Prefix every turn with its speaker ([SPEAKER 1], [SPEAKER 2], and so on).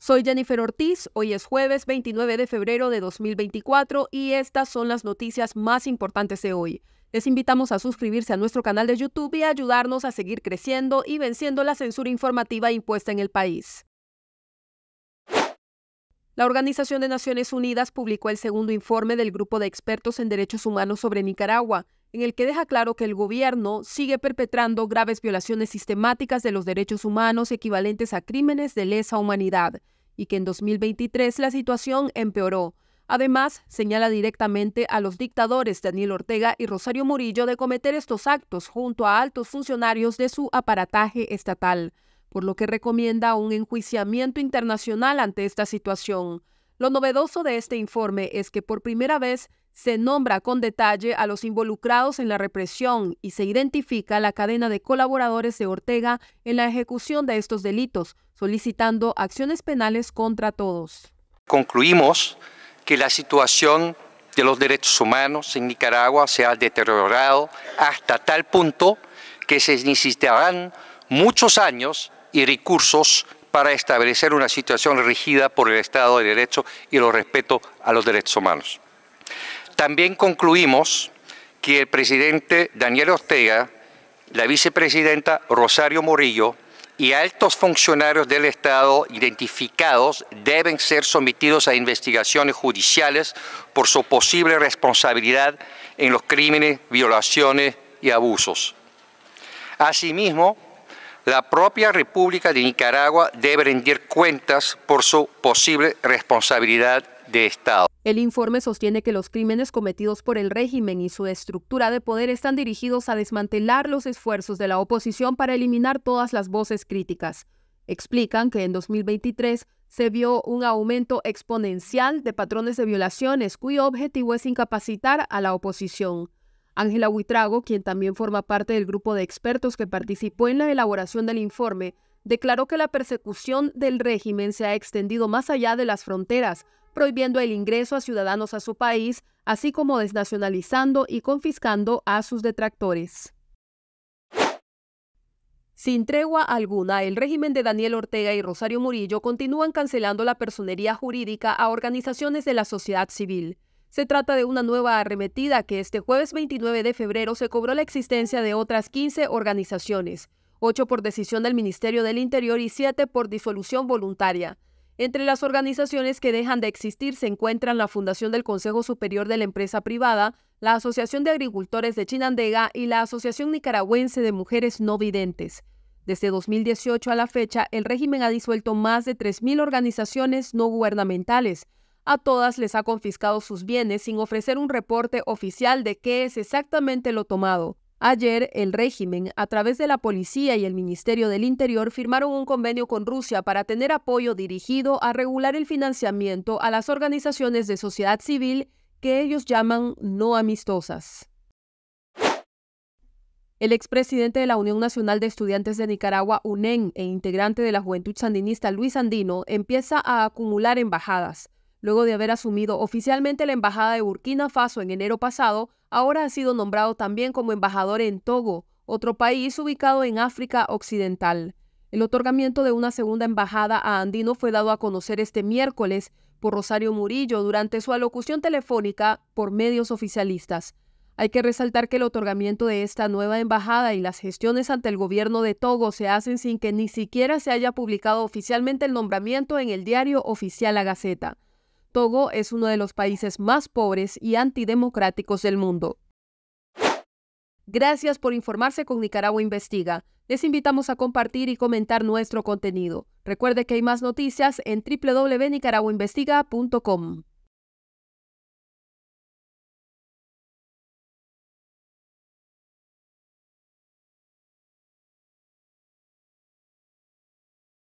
[SPEAKER 1] Soy Jennifer Ortiz, hoy es jueves 29 de febrero de 2024 y estas son las noticias más importantes de hoy. Les invitamos a suscribirse a nuestro canal de YouTube y a ayudarnos a seguir creciendo y venciendo la censura informativa impuesta en el país. La Organización de Naciones Unidas publicó el segundo informe del Grupo de Expertos en Derechos Humanos sobre Nicaragua, en el que deja claro que el gobierno sigue perpetrando graves violaciones sistemáticas de los derechos humanos equivalentes a crímenes de lesa humanidad y que en 2023 la situación empeoró. Además, señala directamente a los dictadores Daniel Ortega y Rosario Murillo de cometer estos actos junto a altos funcionarios de su aparataje estatal, por lo que recomienda un enjuiciamiento internacional ante esta situación. Lo novedoso de este informe es que por primera vez se nombra con detalle a los involucrados en la represión y se identifica la cadena de colaboradores de Ortega en la ejecución de estos delitos, solicitando acciones penales contra todos.
[SPEAKER 2] Concluimos que la situación de los derechos humanos en Nicaragua se ha deteriorado hasta tal punto que se necesitarán muchos años y recursos para establecer una situación rigida por el Estado de Derecho y el respeto a los derechos humanos. También concluimos que el presidente Daniel Ortega, la vicepresidenta Rosario Morillo y altos funcionarios del Estado identificados deben ser sometidos a investigaciones judiciales por su posible responsabilidad en los crímenes, violaciones y abusos. Asimismo, la propia República de Nicaragua debe rendir cuentas por su posible responsabilidad de Estado.
[SPEAKER 1] El informe sostiene que los crímenes cometidos por el régimen y su estructura de poder están dirigidos a desmantelar los esfuerzos de la oposición para eliminar todas las voces críticas. Explican que en 2023 se vio un aumento exponencial de patrones de violaciones cuyo objetivo es incapacitar a la oposición. Ángela Huitrago, quien también forma parte del grupo de expertos que participó en la elaboración del informe, declaró que la persecución del régimen se ha extendido más allá de las fronteras, prohibiendo el ingreso a ciudadanos a su país, así como desnacionalizando y confiscando a sus detractores. Sin tregua alguna, el régimen de Daniel Ortega y Rosario Murillo continúan cancelando la personería jurídica a organizaciones de la sociedad civil. Se trata de una nueva arremetida que este jueves 29 de febrero se cobró la existencia de otras 15 organizaciones, 8 por decisión del Ministerio del Interior y 7 por disolución voluntaria. Entre las organizaciones que dejan de existir se encuentran la Fundación del Consejo Superior de la Empresa Privada, la Asociación de Agricultores de Chinandega y la Asociación Nicaragüense de Mujeres No Videntes. Desde 2018 a la fecha, el régimen ha disuelto más de 3.000 organizaciones no gubernamentales, a todas les ha confiscado sus bienes sin ofrecer un reporte oficial de qué es exactamente lo tomado. Ayer, el régimen, a través de la policía y el Ministerio del Interior, firmaron un convenio con Rusia para tener apoyo dirigido a regular el financiamiento a las organizaciones de sociedad civil que ellos llaman no amistosas. El expresidente de la Unión Nacional de Estudiantes de Nicaragua, UNEN, e integrante de la Juventud Sandinista, Luis Andino, empieza a acumular embajadas. Luego de haber asumido oficialmente la embajada de Burkina Faso en enero pasado, ahora ha sido nombrado también como embajador en Togo, otro país ubicado en África Occidental. El otorgamiento de una segunda embajada a Andino fue dado a conocer este miércoles por Rosario Murillo durante su alocución telefónica por medios oficialistas. Hay que resaltar que el otorgamiento de esta nueva embajada y las gestiones ante el gobierno de Togo se hacen sin que ni siquiera se haya publicado oficialmente el nombramiento en el diario oficial La Gaceta. Togo es uno de los países más pobres y antidemocráticos del mundo. Gracias por informarse con Nicaragua Investiga. Les invitamos a compartir y comentar nuestro contenido. Recuerde que hay más noticias en www.nicaraguainvestiga.com.